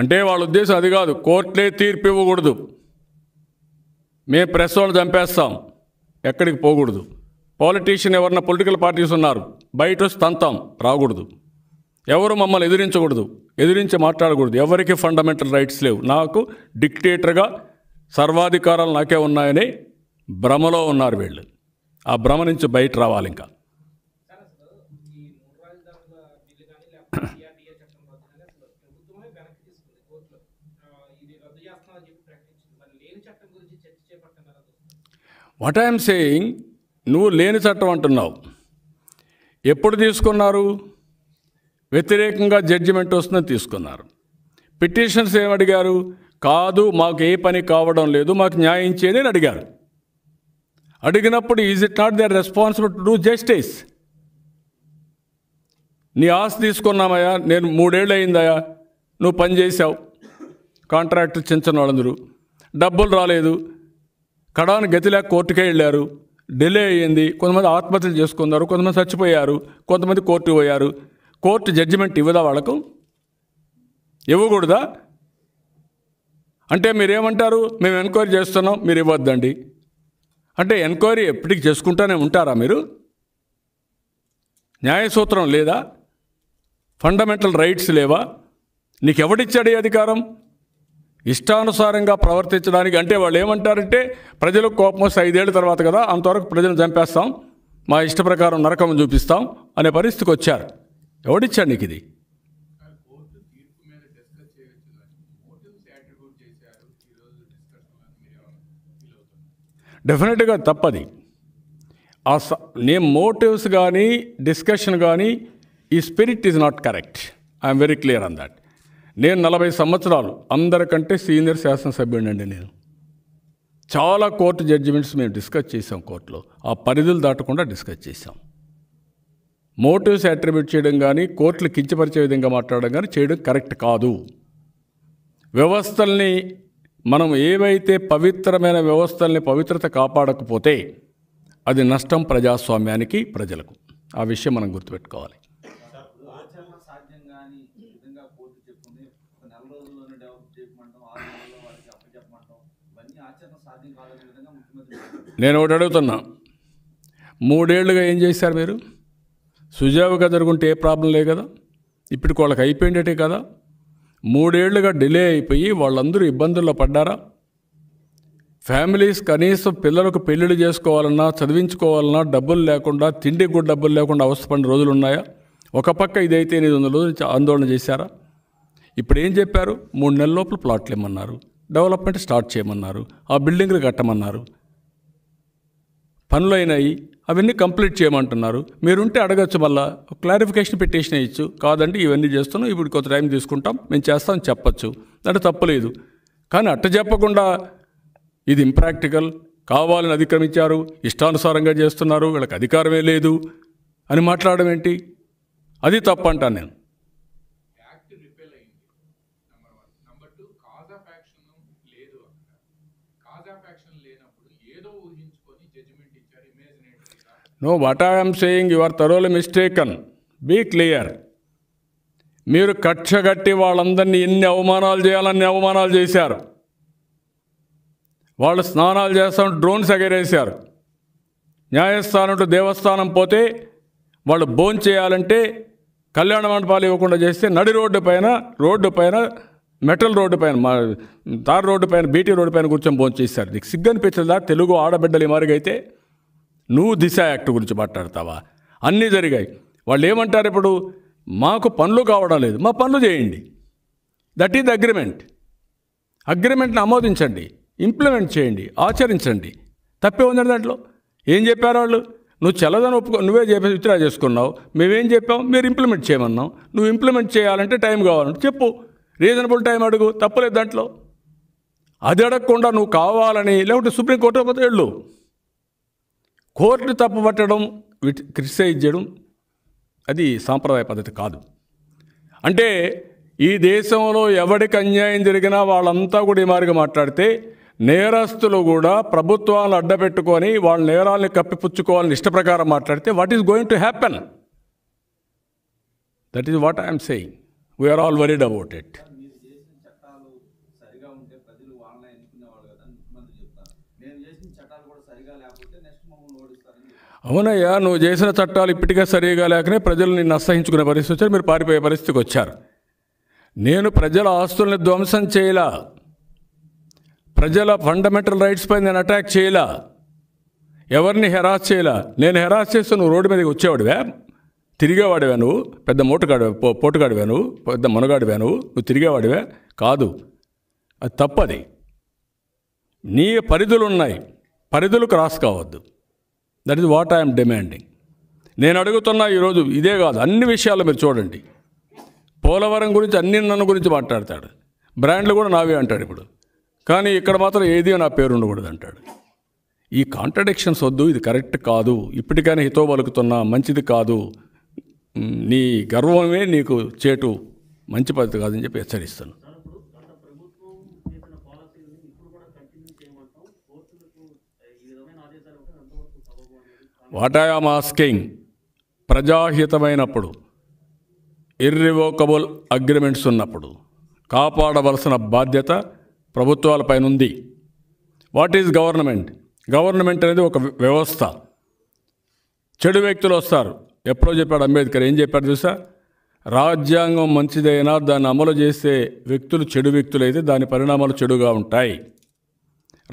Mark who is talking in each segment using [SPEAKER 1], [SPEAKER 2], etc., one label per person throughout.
[SPEAKER 1] అంటే వాళ్ళ ఉద్దేశం అది కాదు కోర్టులే తీర్పు ఇవ్వకూడదు మేము ప్రెస్ వాళ్ళు చంపేస్తాం ఎక్కడికి పోకూడదు పాలిటీషియన్ ఎవరన్నా పొలిటికల్ పార్టీస్ ఉన్నారు బయట వచ్చి తంతాం రాకూడదు ఎవరు మమ్మల్ని ఎదిరించకూడదు ఎదిరించి మాట్లాడకూడదు ఎవరికి ఫండమెంటల్ రైట్స్ లేవు నాకు డిక్టేటర్గా సర్వాధికారాలు నాకే ఉన్నాయని భ్రమలో ఉన్నారు వీళ్ళు ఆ భ్రమ నుంచి బయట రావాలి ఇంకా వాట్ ఐఎమ్ సేయింగ్ నువ్వు లేని చట్టం అంటున్నావు ఎప్పుడు తీసుకున్నారు వ్యతిరేకంగా జడ్జిమెంట్ వస్తుందని తీసుకున్నారు పిటిషన్స్ ఏమడిగారు కాదు మాకు ఏ పని కావడం లేదు మాకు న్యాయం చేయని అడిగారు అడిగినప్పుడు is it not their responsible to do justice నీ ఆస్తి తీసుకున్నామయ్యా నేను మూడేళ్ళు అయిందయ్యా నువ్వు పని చేసావు కాంట్రాక్టర్ చించిన వాళ్ళందరూ డబ్బులు రాలేదు కడాను గతిలా కోర్టుకే వెళ్ళారు డిలే అయ్యింది కొంతమంది ఆత్మహత్యలు చేసుకున్నారు కొంతమంది చచ్చిపోయారు కొంతమంది కోర్టు పోయారు కోర్టు జడ్జిమెంట్ ఇవ్వదా వాళ్ళకు ఇవ్వకూడదా అంటే మీరేమంటారు మేము ఎంక్వైరీ చేస్తున్నాం మీరు ఇవ్వద్దండి అంటే ఎంక్వైరీ ఎప్పటికి చేసుకుంటూనే ఉంటారా మీరు న్యాయసూత్రం లేదా ఫండమెంటల్ రైట్స్ లేవా నీకు ఎవడిచ్చాడు ఈ అధికారం ఇష్టానుసారంగా ప్రవర్తించడానికి అంటే వాళ్ళు ఏమంటారంటే ప్రజలకు కోపం వస్తే ఐదేళ్ల తర్వాత కదా అంతవరకు ప్రజలను చంపేస్తాం మా ఇష్ట ప్రకారం నరకం చూపిస్తాం అనే పరిస్థితికి వచ్చారు ఎవడిచ్చాడు నీకు ఇది డెఫినెట్గా తప్పది ఆ నేమ్ మోటివ్స్ కానీ డిస్కషన్ కానీ ఈ spirit is not correct I'm very clear on that నేను నలభై సంవత్సరాలు అందరికంటే సీనియర్ శాసనసభ్యుడండి నేను చాలా కోర్టు జడ్జిమెంట్స్ మేము డిస్కస్ చేసాం కోర్టులో ఆ పరిధులు దాటకుండా డిస్కస్ చేసాం మోటివ్స్ అట్రిబ్యూట్ చేయడం కానీ కోర్టులు కించపరిచే విధంగా మాట్లాడడం కానీ చేయడం కరెక్ట్ కాదు వ్యవస్థల్ని మనం ఏవైతే పవిత్రమైన వ్యవస్థల్ని పవిత్రత కాపాడకపోతే అది నష్టం ప్రజాస్వామ్యానికి ప్రజలకు ఆ విషయం మనం గుర్తుపెట్టుకోవాలి నేను ఒకటి అడుగుతున్నా మూడేళ్లుగా ఏం చేశారు మీరు సుజావుగా జరుగుంటే ఏ ప్రాబ్లం లే కదా ఇప్పటికి వాళ్ళకి అయిపోయిందటే కదా మూడేళ్లుగా డిలే అయిపోయి వాళ్ళందరూ ఇబ్బందుల్లో పడ్డారా ఫ్యామిలీస్ కనీసం పిల్లలకు పెళ్ళిళ్ళు చేసుకోవాలన్నా చదివించుకోవాలన్నా డబ్బులు లేకుండా తిండికి కూడా డబ్బులు లేకుండా అవసరపడిన రోజులు ఉన్నాయా ఒక పక్క ఇదైతే ఎనిమిది వందల రోజులు ఆందోళన చేశారా ఇప్పుడు ఏం చెప్పారు మూడు నెలల లోపల ప్లాట్లు ఇమ్మన్నారు డెవలప్మెంట్ స్టార్ట్ చేయమన్నారు ఆ బిల్డింగ్లు కట్టమన్నారు పనులు అయినాయి అవన్నీ కంప్లీట్ చేయమంటున్నారు మీరుంటే అడగచ్చు మళ్ళా క్లారిఫికేషన్ పెట్టేసిన ఇచ్చు కాదండి ఇవన్నీ చేస్తున్నాం ఇప్పుడు కొంత టైం తీసుకుంటాం మేము చేస్తాం చెప్పచ్చు అంటే తప్పలేదు కానీ అట్ట చెప్పకుండా ఇది ఇంప్రాక్టికల్ కావాలని అధిక్రమించారు ఇష్టానుసారంగా చేస్తున్నారు వీళ్ళకి అధికారమే లేదు అని మాట్లాడడం ఏంటి అది తప్ప నేను know what I'm saying you are thoroughly mistaken be clear మీరు కక్షగట్టి వాళ్ళందరినీ ఎన్ని అవమానాలు చేయాలని అవమానాలు చేశారు వాళ్ళు స్నానాలు చేస్తాం డ్రోన్స్ ఎగరేశారు న్యాయస్థానం టు దేవస్థానం పోతే వాళ్ళు బోన్ చేయాలంటే కళ్యాణ మండపాలు ఇవ్వకుండా చేస్తే నడి రోడ్డు పైన రోడ్డు పైన మెటల్ రోడ్డు పైన మా తార్ రోడ్డు పైన బీటీ రోడ్డు పైన కూర్చొని భోజనం చేశారు సిగ్గనిపించదా తెలుగు ఆడబిడ్డలు ఈ మరుగైతే నువ్వు దిశ యాక్ట్ గురించి మాట్లాడతావా అన్నీ జరిగాయి వాళ్ళు ఏమంటారు ఇప్పుడు మాకు పనులు కావడం లేదు మా పనులు చేయండి దట్ ఈజ్ అగ్రిమెంట్ అగ్రిమెంట్ని ఆమోదించండి ఇంప్లిమెంట్ చేయండి ఆచరించండి తప్పే ఉందండి దాంట్లో ఏం చెప్పారు వాళ్ళు నువ్వు చల్లదని ఒప్పుకో నువ్వే చెప్పేసి విత్డ్రా చేసుకున్నావు మేమేం చెప్పాం మీరు ఇంప్లిమెంట్ చేయమన్నాం నువ్వు ఇంప్లిమెంట్ చేయాలంటే టైం కావాలంటే చెప్పు రీజనబుల్ టైం అడుగు తప్పలేదు దాంట్లో అది అడగకుండా నువ్వు కావాలని లేకుంటే సుప్రీంకోర్టు వెళ్ళు కోర్టును తప్పుపట్టడం విటి క్రిటిసైజ్ చేయడం అది సాంప్రదాయ పద్ధతి కాదు అంటే ఈ దేశంలో ఎవరికి అన్యాయం జరిగినా వాళ్ళంతా కూడా ఈ మారిగా మాట్లాడితే నేరస్తులు కూడా ప్రభుత్వాలను అడ్డపెట్టుకొని వాళ్ళ నేరాలని కప్పిపుచ్చుకోవాలని ఇష్టప్రకారం మాట్లాడితే what is going to happen that is what I'm saying we're all worried about it అవునయ్యా నువ్వు చేసిన చట్టాలు ఇప్పటికే సరిగా లేకనే ప్రజలు నిన్ను అసహించుకునే పరిస్థితి వచ్చారు మీరు పారిపోయే పరిస్థితికి వచ్చారు నేను ప్రజల ఆస్తుల్ని ధ్వంసం చేయలా ప్రజల ఫండమెంటల్ రైట్స్పై నేను అటాక్ చేయలా ఎవరిని హెరాస్ చేయలా నేను హెరాస్ చేస్తూ నువ్వు రోడ్డు మీదకి వచ్చేవాడివే తిరిగేవాడివే నువ్వు పెద్ద మోటుగాడి పోటుగాడివే నువ్వు పెద్ద మునగాడివే నువ్వు నువ్వు తిరిగేవాడివే కాదు అది తప్పది నీ పరిధులు ఉన్నాయి పరిధులు క్రాస్ కావద్దు that is what I'm demanding నేను అడుగుతున్న ఈరోజు ఇదే కాదు అన్ని విషయాలు మీరు చూడండి పోలవరం గురించి అన్ని నన్ను గురించి మాట్లాడతాడు బ్రాండ్లు కూడా నావే అంటాడు ఇప్పుడు కానీ ఇక్కడ మాత్రం ఏది నా పేరు ఉండకూడదు అంటాడు ఈ కాంట్రడిక్షన్స్ వద్దు ఇది కరెక్ట్ కాదు ఇప్పటికైనా హితో పలుకుతున్నా మంచిది కాదు నీ గర్వమే నీకు చేటు మంచి పద్ధతి కాదని చెప్పి హెచ్చరిస్తాను వాట్ ఐఎమ్ ఆస్కింగ్ ప్రజాహితమైనప్పుడు ఇర్రివోకబుల్ అగ్రిమెంట్స్ ఉన్నప్పుడు కాపాడవలసిన బాధ్యత ప్రభుత్వాలపైన ఉంది వాట్ ఈజ్ గవర్నమెంట్ గవర్నమెంట్ అనేది ఒక వ్యవస్థ చెడు వ్యక్తులు వస్తారు ఎప్పుడో చెప్పాడు అంబేద్కర్ ఏం చెప్పాడు చూసా రాజ్యాంగం మంచిదైనా దాన్ని అమలు చేసే వ్యక్తులు చెడు వ్యక్తులైతే దాని పరిణామాలు చెడుగా ఉంటాయి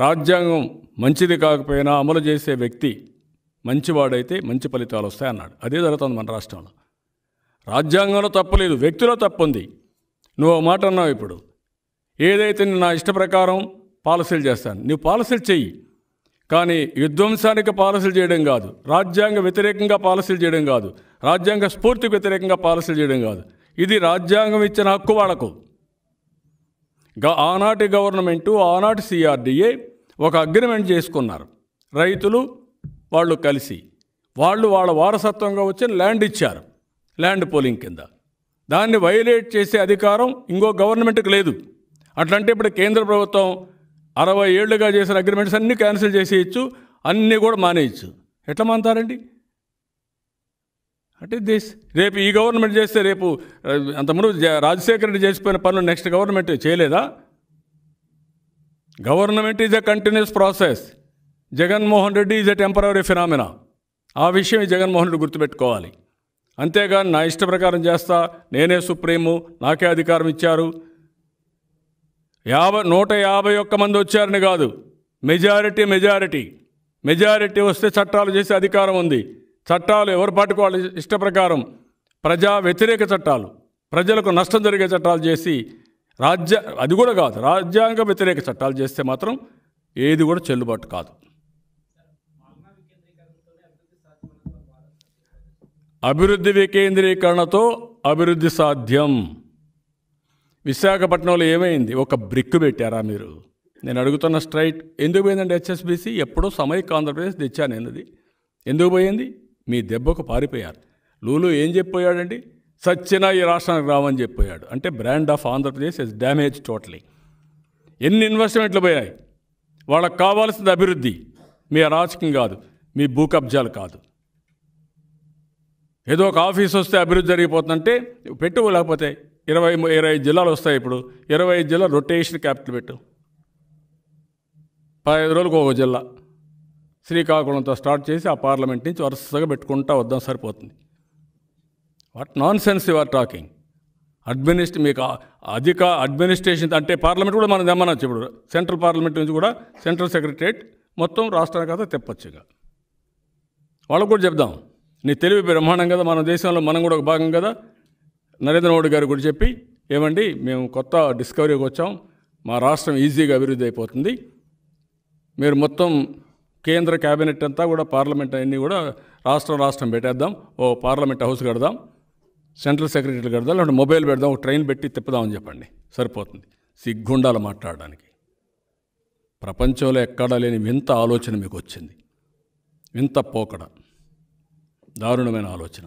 [SPEAKER 1] రాజ్యాంగం మంచిది కాకపోయినా అమలు చేసే వ్యక్తి మంచివాడైతే మంచి ఫలితాలు వస్తాయి అన్నాడు అదే జరుగుతుంది మన రాష్ట్రంలో రాజ్యాంగంలో తప్పలేదు వ్యక్తిలో తప్పు ఉంది నువ్వు మాట అన్నావు ఇప్పుడు ఏదైతే నా ఇష్ట ప్రకారం పాలసీలు చేస్తాను నువ్వు పాలసీలు చెయ్యి కానీ విధ్వంసానికి పాలసీలు చేయడం కాదు రాజ్యాంగ వ్యతిరేకంగా పాలసీలు చేయడం కాదు రాజ్యాంగ స్ఫూర్తికి వ్యతిరేకంగా పాలసీలు చేయడం కాదు ఇది రాజ్యాంగం ఇచ్చిన హక్కు వాళ్ళకు ఆనాటి గవర్నమెంటు ఆనాటి సిఆర్డీఏ ఒక అగ్రిమెంట్ చేసుకున్నారు రైతులు వాళ్ళు కలిసి వాళ్ళు వాళ్ళ వారసత్వంగా వచ్చిన ల్యాండ్ ఇచ్చారు ల్యాండ్ పోలింగ్ కింద దాన్ని వైలేట్ చేసే అధికారం ఇంకో గవర్నమెంట్కి లేదు అట్లంటే ఇప్పుడు కేంద్ర ప్రభుత్వం అరవై ఏళ్ళుగా చేసిన అగ్రిమెంట్స్ అన్నీ క్యాన్సిల్ చేసేయచ్చు అన్నీ కూడా మానేయచ్చు ఎట్లా మానుతారండి అంటే దిస్ రేపు ఈ గవర్నమెంట్ చేస్తే రేపు అంతకుముందు రాజశేఖర రెడ్డి చేసిపోయిన పనులు నెక్స్ట్ గవర్నమెంట్ చేయలేదా government is a continuous process Jaganmohan Reddy is a temporary phenomena ఆ విషయం ఈ జగన్మోహన్ రెడ్డి గుర్తుపెట్టుకోవాలి అంతేగాని నా ఇష్ట ప్రకారం చేస్తా నేనే సుప్రీము నాకే అధికారం ఇచ్చారు యాభై నూట యాభై ఒక్క మంది వచ్చారని కాదు మెజారిటీ మెజారిటీ మెజారిటీ వస్తే చట్టాలు చేసే అధికారం ఉంది చట్టాలు ఎవరు పట్టుకోవాలి ఇష్ట ప్రకారం ప్రజా వ్యతిరేక చట్టాలు ప్రజలకు నష్టం జరిగే చట్టాలు చేసి రాజ్య అది కూడా కాదు రాజ్యాంగ వ్యతిరేక చట్టాలు చేస్తే మాత్రం ఏది కూడా చెల్లుబాటు కాదు అభివృద్ధి వికేంద్రీకరణతో అభివృద్ధి సాధ్యం విశాఖపట్నంలో ఏమైంది ఒక బ్రిక్ పెట్టారా మీరు నేను అడుగుతున్న స్ట్రైట్ ఎందుకు పోయిందండి హెచ్ఎస్బీసీ ఎప్పుడో సమైక్య ఆంధ్రప్రదేశ్ తెచ్చాను అన్నది ఎందుకు పోయింది మీ దెబ్బకు పారిపోయారు లూలు ఏం చెప్పిపోయాడండి సత్యన ఈ రాష్ట్రానికి రావని చెప్పిపోయాడు అంటే brand of Andhra Pradesh is damage totally ఎన్ని ఇన్వెస్ట్మెంట్లు పోయాయి వాళ్ళకు కావాల్సింది అభివృద్ధి మీ అరాచకం కాదు మీ భూకబ్జాలు కాదు ఏదో ఒక ఆఫీస్ వస్తే అభివృద్ధి జరిగిపోతుందంటే పెట్టు లేకపోతే ఇరవై ఇరవై జిల్లాలు వస్తాయి ఇప్పుడు ఇరవై ఐదు జిల్లా రొటేషన్ క్యాపిటల్ పెట్టు పదిహేను రోజులకు ఒక జిల్లా శ్రీకాకుళంతో స్టార్ట్ చేసి ఆ పార్లమెంట్ నుంచి వరుసగా పెట్టుకుంటా వద్దాం సరిపోతుంది what nonsense you are talking అడ్మినిస్ట్ మీకు అధిక అడ్మినిస్ట్రేషన్ అంటే పార్లమెంట్ కూడా మనం తెమ్మనొచ్చు ఇప్పుడు సెంట్రల్ పార్లమెంట్ నుంచి కూడా సెంట్రల్ సెక్రటరియేట్ మొత్తం రాష్ట్రానికి కదా తెప్పచ్చుగా వాళ్ళకు కూడా చెప్దాం నీ తెలివి బ్రహ్మాండం కదా మన దేశంలో మనం కూడా ఒక భాగం కదా నరేంద్ర మోడీ గారు కూడా చెప్పి ఏమండి మేము కొత్త డిస్కవరీకి వచ్చాం మా రాష్ట్రం ఈజీగా అభివృద్ధి అయిపోతుంది మీరు మొత్తం కేంద్ర క్యాబినెట్ అంతా కూడా పార్లమెంట్ అన్నీ కూడా రాష్ట్రం రాష్ట్రం పెట్టేద్దాం ఓ పార్లమెంట్ హౌస్ కడదాం సెంట్రల్ సెక్రటరీలు కడదాం లేకుంటే మొబైల్ పెడదాం ఒక ట్రైన్ పెట్టి తిప్పదామని చెప్పండి సరిపోతుంది సిగ్గుండాలు మాట్లాడడానికి ప్రపంచంలో ఎక్కడా లేని వింత ఆలోచన మీకు వచ్చింది వింత పోకడ దారుణమైన ఆలోచన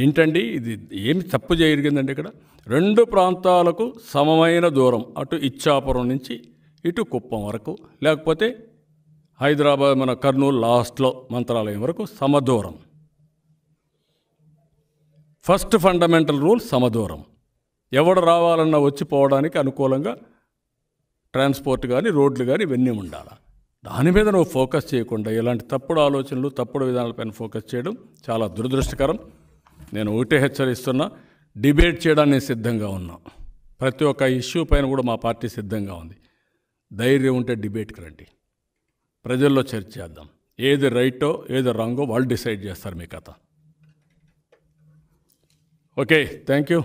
[SPEAKER 1] ఏంటండి ఇది ఏమి తప్పు జరిగిందండి ఇక్కడ రెండు ప్రాంతాలకు సమమైన దూరం అటు ఇచ్చాపురం నుంచి ఇటు కుప్పం వరకు లేకపోతే హైదరాబాద్ మన కర్నూలు లాస్ట్లో మంత్రాలయం వరకు సమదూరం ఫస్ట్ ఫండమెంటల్ రూల్ సమదూరం ఎవడు రావాలన్నా వచ్చి పోవడానికి అనుకూలంగా ట్రాన్స్పోర్ట్ కానీ రోడ్లు కానీ ఇవన్నీ ఉండాలా దాని మీద నువ్వు ఫోకస్ చేయకుండా ఇలాంటి తప్పుడు ఆలోచనలు తప్పుడు విధానాలపైన ఫోకస్ చేయడం చాలా దురదృష్టకరం నేను ఒకటే హెచ్చరిస్తున్నా డిబేట్ చేయడానికి నేను సిద్ధంగా ఉన్నా ప్రతి ఒక్క ఇష్యూ పైన కూడా మా పార్టీ సిద్ధంగా ఉంది ధైర్యం ఉంటే డిబేట్కి రండి ప్రజల్లో చర్చ చేద్దాం ఏది రైటో ఏది రాంగో వాళ్ళు డిసైడ్ చేస్తారు మీ కథ ఓకే థ్యాంక్ యూ